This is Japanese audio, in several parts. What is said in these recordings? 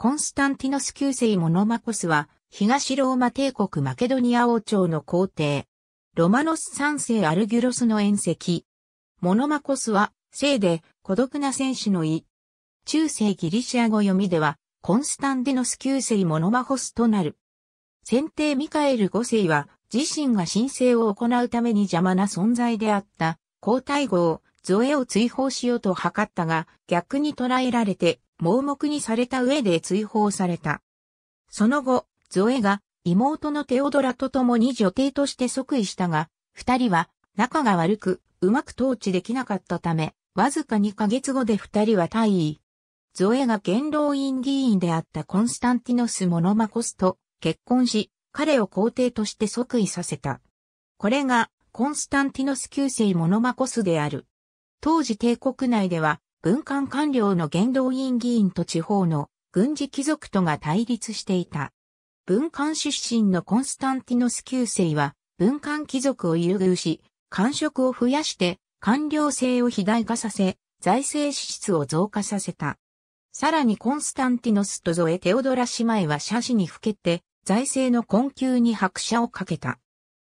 コンスタンティノス旧世モノマコスは、東ローマ帝国マケドニア王朝の皇帝。ロマノス三世アルギュロスの縁石。モノマコスは、聖で孤独な戦士の意。中世ギリシア語読みでは、コンスタンティノス旧世モノマホスとなる。先帝ミカエル五世は、自身が神聖を行うために邪魔な存在であった、皇太后、ゾエを追放しようと図ったが、逆に捕らえられて、盲目にされた上で追放された。その後、ゾエが妹のテオドラと共に女帝として即位したが、二人は仲が悪く、うまく統治できなかったため、わずか2ヶ月後で二人は退位。ゾエが元老院議員であったコンスタンティノス・モノマコスと結婚し、彼を皇帝として即位させた。これがコンスタンティノス旧世モノマコスである。当時帝国内では文官官僚の元動院議員と地方の軍事貴族とが対立していた。文官出身のコンスタンティノス旧世は、文官貴族を優遇し、官職を増やして、官僚制を肥大化させ、財政支出を増加させた。さらにコンスタンティノスとゾエ・テオドラ姉妹は写真にふけて、財政の困窮に拍車をかけた。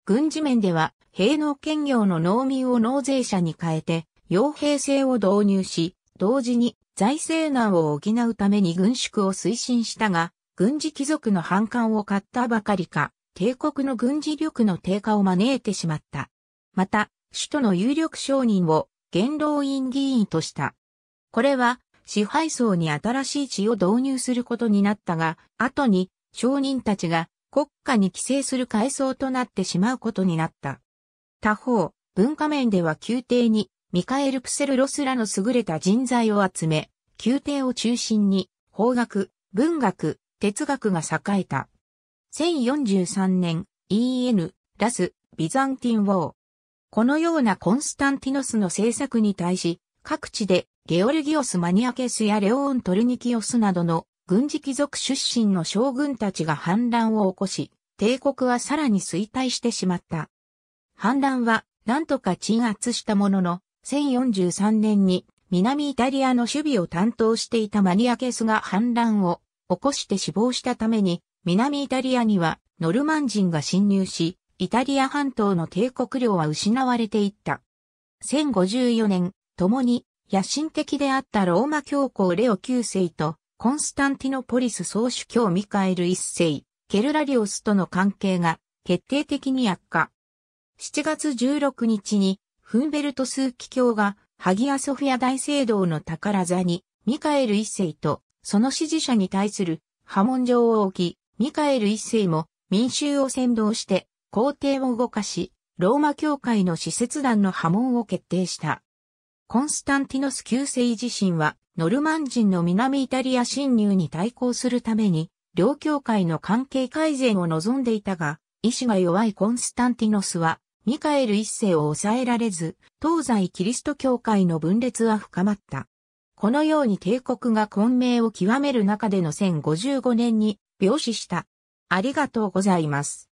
軍事面では、兵農兼業の農民を納税者に変えて、傭兵制を導入し、同時に財政難を補うために軍縮を推進したが、軍事貴族の反感を買ったばかりか、帝国の軍事力の低下を招いてしまった。また、首都の有力商人を元老院議員とした。これは支配層に新しい地を導入することになったが、後に商人たちが国家に寄生する階層となってしまうことになった。他方、文化面では宮廷にミカエル・プセルロスらの優れた人材を集め、宮廷を中心に法学、文学、哲学が栄えた。1043年、EN、ラス、ビザンティン・ウォー。このようなコンスタンティノスの政策に対し、各地でゲオルギオス・マニアケスやレオーン・トルニキオスなどの軍事貴族出身の将軍たちが反乱を起こし、帝国はさらに衰退してしまった。反乱は何とか鎮圧したものの、1043年に南イタリアの守備を担当していたマニアケスが反乱を起こして死亡したために、南イタリアにはノルマン人が侵入し、イタリア半島の帝国領は失われていった。1054年、共に野心的であったローマ教皇レオ9世とコンスタンティノポリス総主教ミカエル1世、ケルラリオスとの関係が決定的に悪化。7月16日にフンベルト枢機卿が、ハギアソフィア大聖堂の宝座に、ミカエル一世と、その支持者に対する、波紋状を置き、ミカエル一世も、民衆を先導して、皇帝を動かし、ローマ教会の使節団の波紋を決定した。コンスタンティノス旧世自身は、ノルマン人の南イタリア侵入に対抗するために、両教会の関係改善を望んでいたが、意志が弱いコンスタンティノスは、ミカエル一世を抑えられず、東西キリスト教会の分裂は深まった。このように帝国が混迷を極める中での1055年に病死した。ありがとうございます。